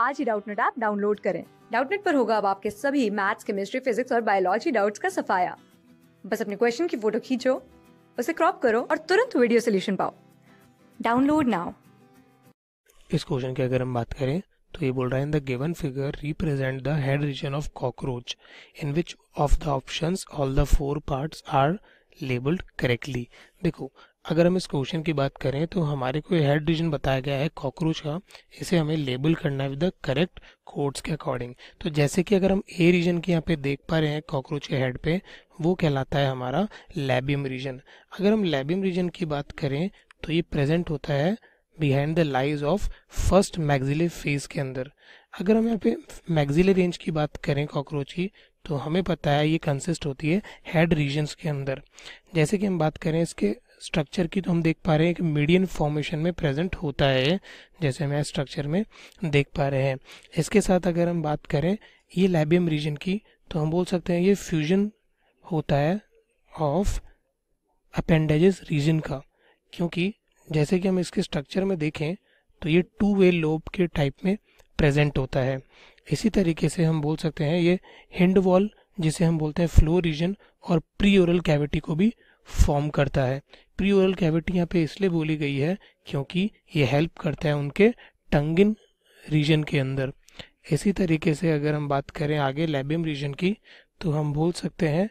आज ही Doubtnut app download करें डाउटनेट पर होगा अब आपके सभी मैथ्स केमिस्ट्री फिजिक्स और बायोलॉजी डाउट्स का सफाया बस अपने क्वेश्चन की फोटो खींचो उसे क्रॉप करो और तुरंत वीडियो सोल्यूशन पाओ डाउनलोड नाउ इस क्वेश्चन की अगर हम बात करें तो ये बोल रहा है in the given figure represent the head region of cockroach in which of the options all the four parts are labelled correctly देखो अगर हम इस क्वेश्चन की बात करें तो हमारे को हेड रीजन बताया गया है कॉकरोच का इसे हमें लेबल करना है विद द करेक्ट कोड्स के अकॉर्डिंग तो जैसे कि अगर हम ए रीजन की यहाँ पे देख पा रहे हैं कॉकरोच के हेड पे वो कहलाता है हमारा लेबियम रीजन अगर हम लेबियम रीजन की बात करें तो ये प्रेजेंट होता है behind the lies of first maxillae phase के अंदर अगर हम यहाँ पे मैगजिले रेंज की बात करें कॉकरोच की तो हमें पता है ये कंसिस्ट होती है हेड रीजन्स के अंदर जैसे कि हम बात करें इसके स्ट्रक्चर की तो हम देख पा रहे हैं कि मीडियन फॉर्मेशन में प्रेजेंट होता है जैसे हम स्ट्रक्चर में देख पा रहे हैं इसके साथ अगर हम बात करें ये लैबियम रीजन की तो हम बोल सकते हैं ये फ्यूजन होता है ऑफ अपेंडेजेस रीजन का क्योंकि जैसे कि हम इसके स्ट्रक्चर में देखें तो ये टू वे लोब के टाइप में प्रेजेंट होता है इसी तरीके से हम बोल सकते हैं ये हिंड वॉल जिसे हम बोलते हैं फ्लो रीजन और प्री ओरल कैविटी को भी फॉर्म करता है प्रीओरल कैविटी यहाँ पे इसलिए बोली गई है क्योंकि ये हेल्प करता है उनके टंगिन रीजन के अंदर इसी तरीके से अगर हम बात करें आगे लेबियम रीजन की तो हम बोल सकते हैं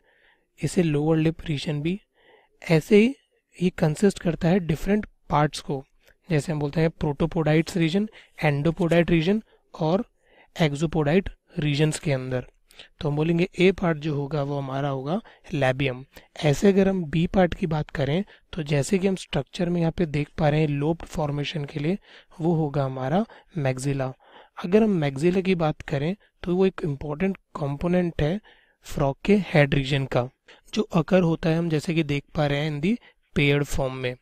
इसे लोअर लिप रीजन भी ऐसे ही ये कंसिस्ट करता है डिफरेंट पार्ट्स को जैसे हम बोलते हैं प्रोटोपोडाइट्स रीजन एंडोपोडाइट रीजन और एक्जोपोडाइट रीजन्स के अंदर तो हम बोलेंगे ए पार्ट जो होगा वो हमारा होगा लेबियम ऐसे अगर हम बी पार्ट की बात करें तो जैसे कि हम स्ट्रक्चर में यहाँ पे देख पा रहे हैं लोब फॉर्मेशन के लिए वो होगा हमारा मैगजिला अगर हम मैगजिला की बात करें तो वो एक इम्पॉर्टेंट कॉम्पोनेंट है फ्रॉक के हेड रीजन का जो अकर होता है हम जैसे कि देख पा रहे हैं इन दी पेयर फॉर्म में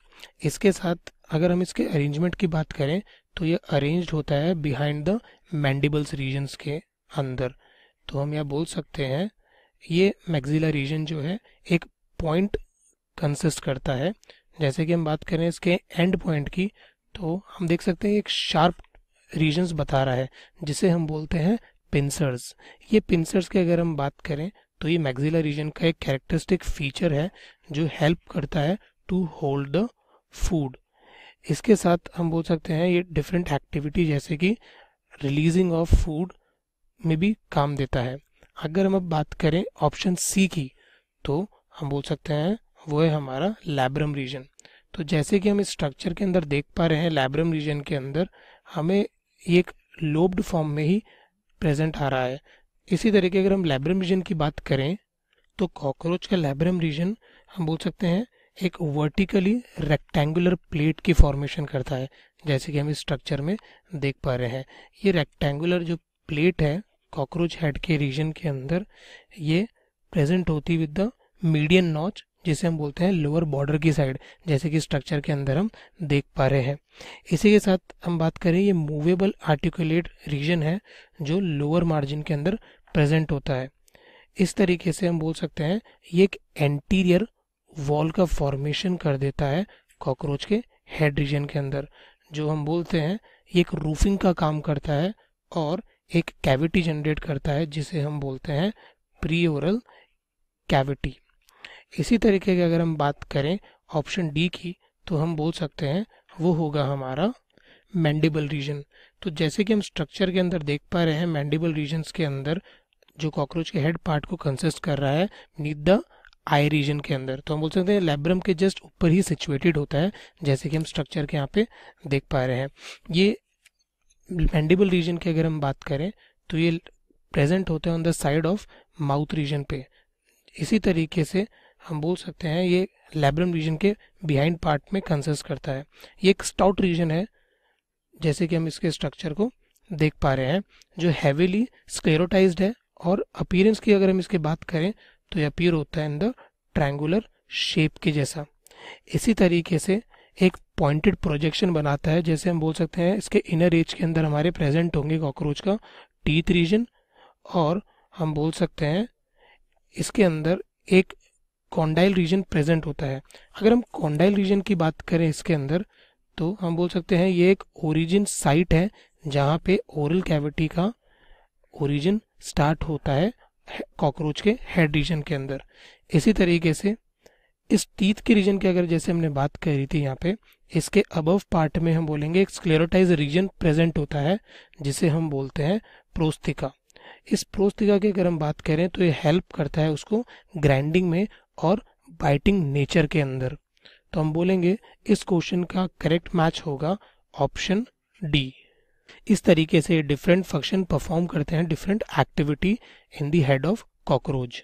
इसके साथ अगर हम इसके अरेंजमेंट की बात करें तो ये अरेंज होता है बिहाइंड द मैंडिबल्स रीजन्स के अंदर तो हम यह बोल सकते हैं ये मैगजिला रीजन जो है एक पॉइंट कंसिस्ट करता है जैसे कि हम बात करें इसके एंड पॉइंट की तो हम देख सकते हैं एक शार्प रीजन्स बता रहा है जिसे हम बोलते हैं पिंसर्स ये पिंसर्स की अगर हम बात करें तो ये मैगजिला रीजन का एक कैरेक्टरिस्टिक फीचर है जो हेल्प करता है टू होल्ड द फूड इसके साथ हम बोल सकते हैं ये डिफरेंट एक्टिविटी जैसे कि रिलीजिंग ऑफ फूड में भी काम देता है अगर हम अब बात करें ऑप्शन सी की तो हम बोल सकते हैं वो है हमारा लैब्रम रीजन तो जैसे कि हम इस स्ट्रक्चर के अंदर देख पा रहे हैं लैब्रम रीजन के अंदर हमें एक लोब्ड फॉर्म में ही प्रेजेंट आ रहा है इसी तरीके अगर हम लैब्रम रीजन की बात करें तो कॉकरोच का लैब्रम रीजन हम बोल सकते हैं एक वर्टिकली रेक्टेंगुलर प्लेट की फॉर्मेशन करता है जैसे कि हम इस स्ट्रक्चर में देख पा रहे हैं ये रेक्टेंगुलर जो प्लेट है कॉकरोच हेड के रीजन के अंदर ये प्रेजेंट होती विद द मीडियन नॉच जिसे हम बोलते हैं लोअर बॉर्डर की साइड जैसे कि स्ट्रक्चर के अंदर हम देख पा रहे हैं इसी के साथ हम बात करें ये मूवेबल आर्टिकुलेट रीजन है जो लोअर मार्जिन के अंदर प्रेजेंट होता है इस तरीके से हम बोल सकते हैं ये एक एंटीरियर वॉल का फॉर्मेशन कर देता है कॉकरोच के हेड रीजन के अंदर जो हम बोलते हैं ये एक रूफिंग का काम करता है और एक कैविटी जनरेट करता है जिसे हम बोलते हैं प्री ओरल कैविटी इसी तरीके की अगर हम बात करें ऑप्शन डी की तो हम बोल सकते हैं वो होगा हमारा मैंडिबल रीजन तो जैसे कि हम स्ट्रक्चर के अंदर देख पा रहे हैं मैंडिबल रीजन के अंदर जो कॉकरोच के हेड पार्ट को कंसिस्ट कर रहा है नीथ द आई रीजन के अंदर तो हम बोल सकते हैं लेब्रम के जस्ट ऊपर ही सिचुएटेड होता है जैसे कि हम स्ट्रक्चर के यहाँ पे देख पा रहे हैं ये मैंडिबल रीजन की अगर हम बात करें तो ये प्रेजेंट होते हैं on the side of mouth region पे इसी तरीके से हम बोल सकते हैं ये लेब्रम रीजन के बिहाइंड पार्ट में कंसिस्ट करता है ये एक स्टाउट रीजन है जैसे कि हम इसके स्ट्रक्चर को देख पा रहे हैं जो हैवीली स्क्रोटाइज है और अपीयरेंस की अगर हम इसकी बात करें तो ये अपीयर होता है इन द ट्रैंगुलर शेप के जैसा इसी तरीके से एक पॉइंटेड प्रोजेक्शन बनाता है जैसे हम बोल सकते हैं इसके इनर एज के अंदर हमारे प्रेजेंट होंगे कॉकरोच का टीथ रीजन और हम बोल सकते हैं इसके अंदर एक कॉन्डाइल रीजन प्रेजेंट होता है अगर हम कॉन्डाइल रीजन की बात करें इसके अंदर तो हम बोल सकते हैं ये एक ओरिजिन साइट है जहाँ पे ओरल कैविटी का ओरिजिन स्टार्ट होता है कॉकरोच के हेड रीजन के अंदर इसी तरीके से इस टीथ के रीजन की अगर जैसे हमने बात करी थी यहाँ पे इसके अबव पार्ट में हम बोलेंगे एक स्क्लेरोटाइज रीजन प्रेजेंट होता है जिसे हम बोलते हैं प्रोस्थिका इस प्रोस्थिका की अगर हम बात करें तो ये हेल्प करता है उसको ग्राइंडिंग में और बाइटिंग नेचर के अंदर तो हम बोलेंगे इस क्वेश्चन का करेक्ट मैच होगा ऑप्शन डी इस तरीके से डिफरेंट फंक्शन परफॉर्म करते हैं different activity in the head of cockroach